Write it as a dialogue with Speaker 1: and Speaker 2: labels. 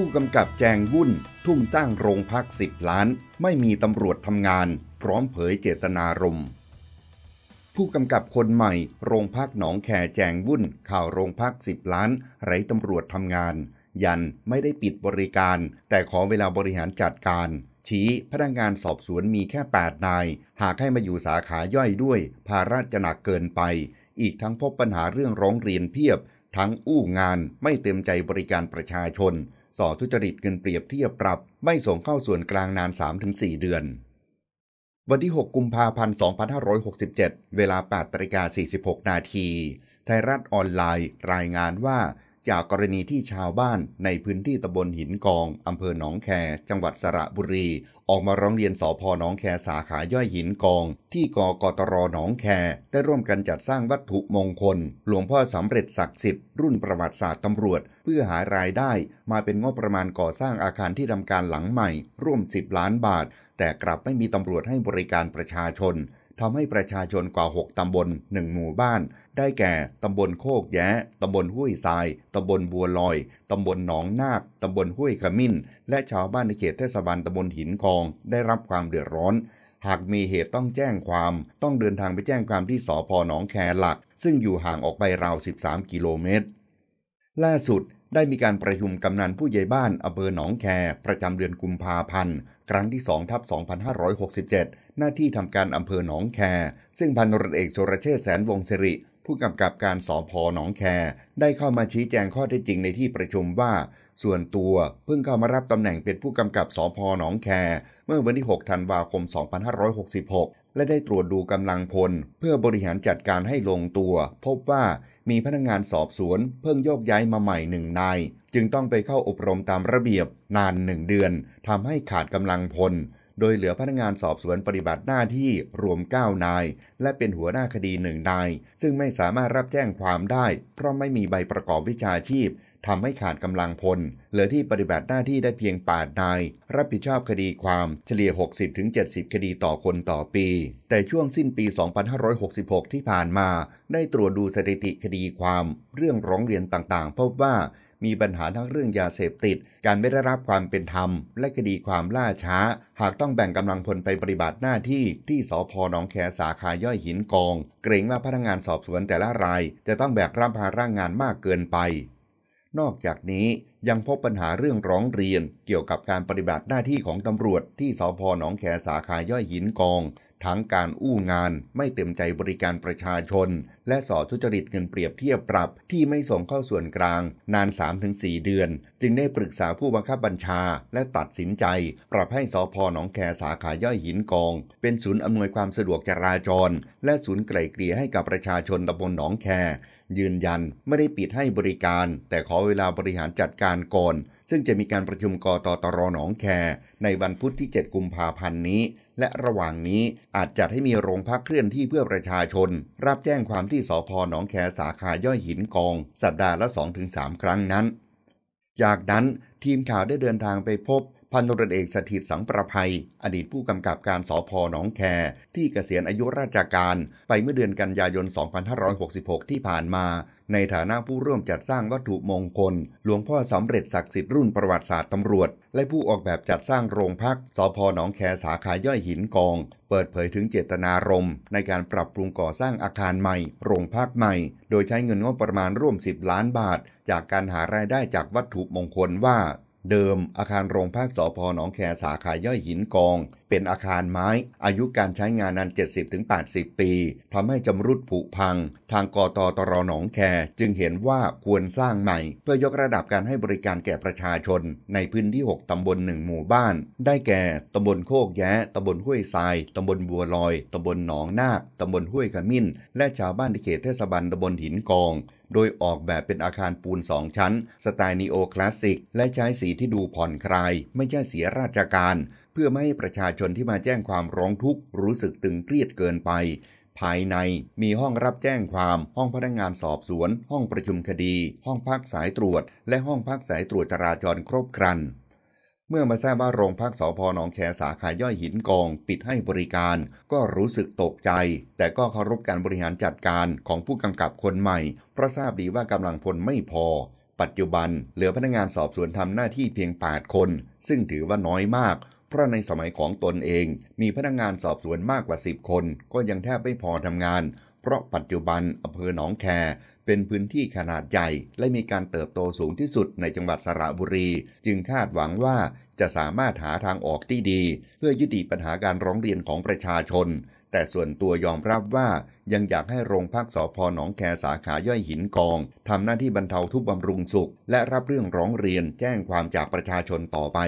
Speaker 1: ผู้กำกับแจงวุ่น ทุ่มสร้างโรงพักสิบล้านไม่มีตำรวจทำงาน พร้อมเผยเจตนารมณ์ผู้กำกับคนใหม่โรงพักหนองแคแจงวุ่น ข่าวโรงพักสิบล้าน ไร้ตำรวจทำงาน ยันไม่ได้ปิดบริการ แต่ขอเวลาบริหารจัดการชี้พนักงานสอบสวนมีแค่8นายหากให้มาอยู่สาขาย่อยด้วยภาระจะหนักเกินไป อีกทั้งพบปัญหาเรื่องร้องเรียนเพียบ ทั้งอู้งานไม่เต็มใจบริการประชาชนส่อทุจริตเงินเปรียบเทียบปรับไม่ส่งเข้าส่วนกลางนาน3-4 เดือน วันที่ 6 กุมภาพันธ์2567 เวลา8นาิกา46 นาที ไทยรัฐออนไลน์รายงานว่าจากกรณีที่ชาวบ้านในพื้นที่ตำบลหินกอง อำเภอหนองแคจังหวัดสระบุรี ออกมาร้องเรียนสอพอหนองแคสาขาย่อยหินกอง ที่กกตรหนองแคได้ร่วมกันจัดสร้างวัตถุมงคล หลวงพ่อสำเร็จศักดิ์สิทธิ์รุ่นประวัติศาสตร์ตำรวจเพื่อหารายได้ มาเป็นงบประมาณก่อสร้างอาคารที่ทำการหลังใหม่ร่วม 10ล้านบาทแต่กลับไม่มีตำรวจให้บริการประชาชนทำให้ประชาชนกว่า 6ตำบล1หมู่บ้าน ได้แก่ตำบลโคกแย้ตำบลห้วยทราย ตำบลบัวลอย ตำบลหนองนาคตำบลห้วยขมิ้น และชาวบ้านในเขตเทศบาลตำบลหินกอง ได้รับความเดือดร้อน หากมีเหตุต้องแจ้งความ ต้องเดินทางไปแจ้งความที่สพหนองแคหลัก ซึ่งอยู่ห่างออกไปราว 13 กิโลเมตร ล่าสุดได้มีการประชุมกำนันผู้ใหญ่บ้านอำเภอหนองแค ประจำเดือนกุมภาพันธ์ครั้งที่2ทับ2567 หน้าที่ทำการอำเภอหนองแคซึ่งพันรเอกสุรเชษแสนวงศริ ผู้กำกับการสอพอหนองแค ได้เข้ามาชี้แจงข้อเท็จจริงในที่ประชุมว่า ส่วนตัวเพิ่งเข้ามารับตำแหน่งเป็นผู้กำกับสอพอหนองแค เมื่อวันที่6ธันวาคม 2566และได้ตรวจดูกำลังพล เพื่อบริหารจัดการให้ลงตัว พบว่ามีพนักงงานสอบสวนเพิ่งโยกย้ายมาใหม่หนึ่งนาย จึงต้องไปเข้าอบรมตามระเบียบนานหนึ่งเดือนทำให้ขาดกำลังพล โดยเหลือพนักงงานสอบสวนปฏิบัติหน้าที่รวม 9 นาย และเป็นหัวหน้าคดีหนึ่งนาย ซึ่งไม่สามารถรับแจ้งความได้ เพราะไม่มีใบประกอบวิชาชีพทำให้ขาดกำลังพล เหลือที่ปฏิบัติหน้าที่ได้เพียงปาดนาย รับผิดชอบคดีความเฉลี่ย 60-70 คดีต่อคนต่อปี แต่ช่วงสิ้นปี 2566 ที่ผ่านมา ได้ตรวจดูสถิติคดีความเรื่องร้องเรียนต่างๆ พบว่ามีปัญหาทั้งเรื่องยาเสพติด การไม่ได้รับความเป็นธรรม และคดีความล่าช้า หากต้องแบ่งกำลังพลไปปฏิบัติหน้าที่ที่สพหนองแขสาขาย่อยหินกอง เกรงว่าพนักงานสอบสวนแต่ละรายจะต้องแบกรับภาระงานมากเกินไปนอกจากนี้ยังพบปัญหาเรื่องร้องเรียนเกี่ยวกับการปฏิบัติหน้าที่ของตำรวจที่สพหนองแขสาขาย่อยหินกองทั้งการอู้งานไม่เต็มใจบริการประชาชนและสอทุจริตเงินเปรียบเทียบปรับที่ไม่ส่งเข้าส่วนกลาง นาน 3-4 เดือน จึงได้ปรึกษาผู้บังคับบัญชา และตัดสินใจ ปรับให้สอพอหนองแค สาขาย่อยหินกอง เป็นศูนย์อำนวยความสะดวกจราจร และศูนย์ไกล่เกลี่ยให้กับประชาชนตำบลหนองแค ยืนยันไม่ได้ปิดให้บริการ แต่ขอเวลาบริหารจัดการก่อนซึ่งจะมีการประชุมกตตรหนองแค ในวันพุธที่ 7 กุมภาพันธ์นี้ และระหว่างนี้อาจจัดให้มีโรงพักเคลื่อนที่เพื่อประชาชน รับแจ้งความที่สพหนองแค สาขาย่อยหินกอง สัปดาห์ละ 2-3 ครั้งนั้น จากนั้นทีมข่าวได้เดินทางไปพบพันตำรเอกสถิตสังประภัย อดีตผู้กำกับการสอพหนองแค ที่เกษียณอายุราชการ ไปเมื่อเดือนกันยายน 2566 ที่ผ่านมา ในฐานะผู้ร่วมจัดสร้างวัตถุมงคล หลวงพ่อสำเร็จศักดิ์สิทธิ์รุ่นประวัติศาสตร์ตำรวจ และผู้ออกแบบจัดสร้างโรงพักสอพหนองแค สาขาย่อยหินกอง เปิดเผยถึงเจตนารมณ์ในการปรับปรุงก่อสร้างอาคารใหม่ โรงพักใหม่ โดยใช้เงินงบประมาณร่วม 10 ล้านบาท จากการหารายได้จากวัตถุมงคลว่าเดิมอาคารโรงพักสพ หนองแค สาขาย่อยหินกองเป็นอาคารไม้ อายุการใช้งานนาน70-80 ปีทำให้จำรุดผุพัง ทางกตตร หนองแคจึงเห็นว่าควรสร้างใหม่ เพื่อยกระดับการให้บริการแก่ประชาชนในพื้นที่ 6ตำบล1หมู่บ้าน ได้แก่ตำบลโคกแย้ตำบลห้วยทรายตำบลบัวลอยตำบลหนองนาคตำบลห้วยขมิ้นและชาวบ้านในเขตเทศบาลตำบลหินกอง โดยออกแบบเป็นอาคารปูนสองชั้น สไตล์นีโอคลาสสิกและใช้สีที่ดูผ่อนคลายไม่ใช่สีราชการเพื่อไม่ให้ประชาชนที่มาแจ้งความร้องทุกข์รู้สึกตึงเครียดเกินไป ภายในมีห้องรับแจ้งความห้องพนักงงานสอบสวน ห้องประชุมคดี ห้องพักสายตรวจ และห้องพักสายตรวจจราจรครบครัน เมื่อมาทราบว่าโรงพักสพหนองแคสาขาย่อยหินกองปิดให้บริการ ก็รู้สึกตกใจ แต่ก็เคารพการบริหารจัดการของผู้กำกับคนใหม่ เพราะทราบดีว่ากำลังพลไม่พอ ปัจจุบันเหลือพนักงานสอบสวนทำหน้าที่เพียง8คน ซึ่งถือว่าน้อยมากเพราะในสมัยของตนเองมีพนักงงานสอบสวนมากกว่า 10 คนก็ยังแทบไม่พอทำงาน เพราะปัจจุบันอำเภอหนองแคเป็นพื้นที่ขนาดใหญ่ และมีการเติบโตสูงที่สุดในจังหวัดสระบุรี จึงคาดหวังว่าจะสามารถหาทางออกที่ดี เพื่อยุติปัญหาการร้องเรียนของประชาชน แต่ส่วนตัวยอมรับว่ายังอยากให้โรงพักสพหนองแคสาขาย่อยหินกองทำหน้าที่บรรเทาทุกบำรุงสุข และรับเรื่องร้องเรียนแจ้งความจากประชาชนต่อไป